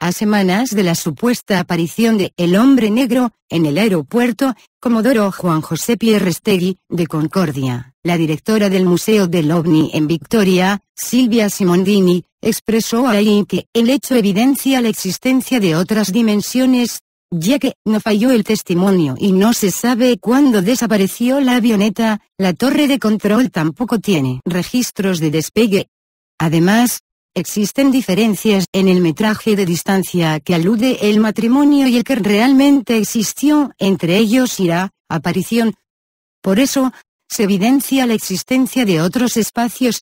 a semanas de la supuesta aparición de El Hombre Negro, en el aeropuerto, Comodoro Juan José Pierrestegui, de Concordia, la directora del Museo del OVNI en Victoria, Silvia Simondini, expresó ahí que el hecho evidencia la existencia de otras dimensiones, ya que no falló el testimonio y no se sabe cuándo desapareció la avioneta, la torre de control tampoco tiene registros de despegue. Además, Existen diferencias en el metraje de distancia que alude el matrimonio y el que realmente existió, entre ellos irá, aparición. Por eso, se evidencia la existencia de otros espacios.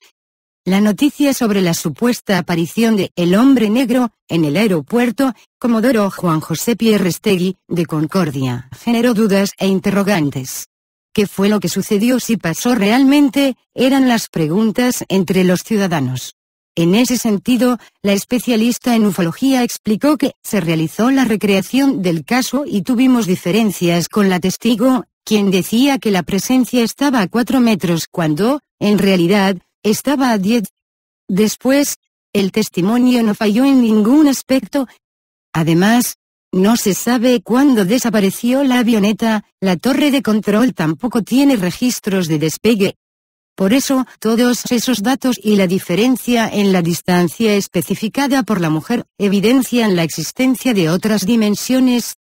La noticia sobre la supuesta aparición de El hombre negro en el aeropuerto Comodoro Juan José Pierrestegui de Concordia generó dudas e interrogantes. ¿Qué fue lo que sucedió si pasó realmente? Eran las preguntas entre los ciudadanos. En ese sentido, la especialista en ufología explicó que se realizó la recreación del caso y tuvimos diferencias con la testigo, quien decía que la presencia estaba a 4 metros cuando, en realidad, estaba a 10. Después, el testimonio no falló en ningún aspecto. Además, no se sabe cuándo desapareció la avioneta, la torre de control tampoco tiene registros de despegue, por eso, todos esos datos y la diferencia en la distancia especificada por la mujer evidencian la existencia de otras dimensiones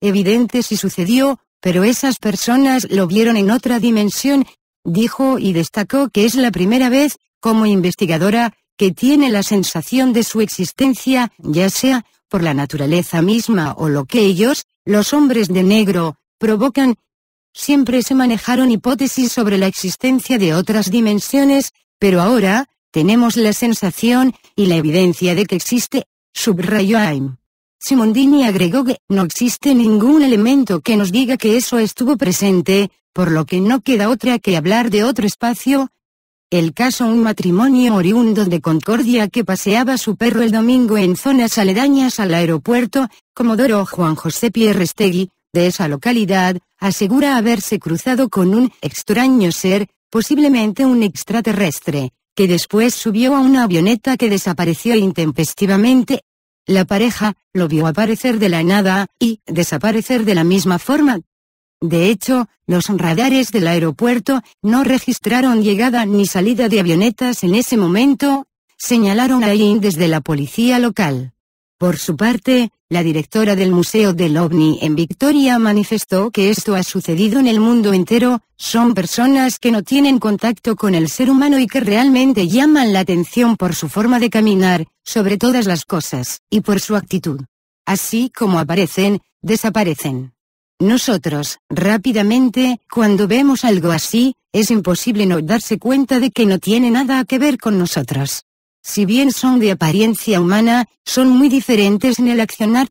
evidente si sucedió, pero esas personas lo vieron en otra dimensión, dijo y destacó que es la primera vez, como investigadora, que tiene la sensación de su existencia, ya sea, por la naturaleza misma o lo que ellos, los hombres de negro, provocan, Siempre se manejaron hipótesis sobre la existencia de otras dimensiones, pero ahora, tenemos la sensación y la evidencia de que existe, subrayó Aim. Simondini agregó que no existe ningún elemento que nos diga que eso estuvo presente, por lo que no queda otra que hablar de otro espacio. El caso un matrimonio oriundo de Concordia que paseaba su perro el domingo en zonas aledañas al aeropuerto, Comodoro Juan José Pierrestegui, de esa localidad, asegura haberse cruzado con un extraño ser, posiblemente un extraterrestre, que después subió a una avioneta que desapareció intempestivamente. La pareja lo vio aparecer de la nada y desaparecer de la misma forma. De hecho, los radares del aeropuerto no registraron llegada ni salida de avionetas en ese momento, señalaron a desde la policía local. Por su parte, la directora del Museo del OVNI en Victoria manifestó que esto ha sucedido en el mundo entero, son personas que no tienen contacto con el ser humano y que realmente llaman la atención por su forma de caminar, sobre todas las cosas, y por su actitud. Así como aparecen, desaparecen. Nosotros, rápidamente, cuando vemos algo así, es imposible no darse cuenta de que no tiene nada que ver con nosotros si bien son de apariencia humana, son muy diferentes en el accionar,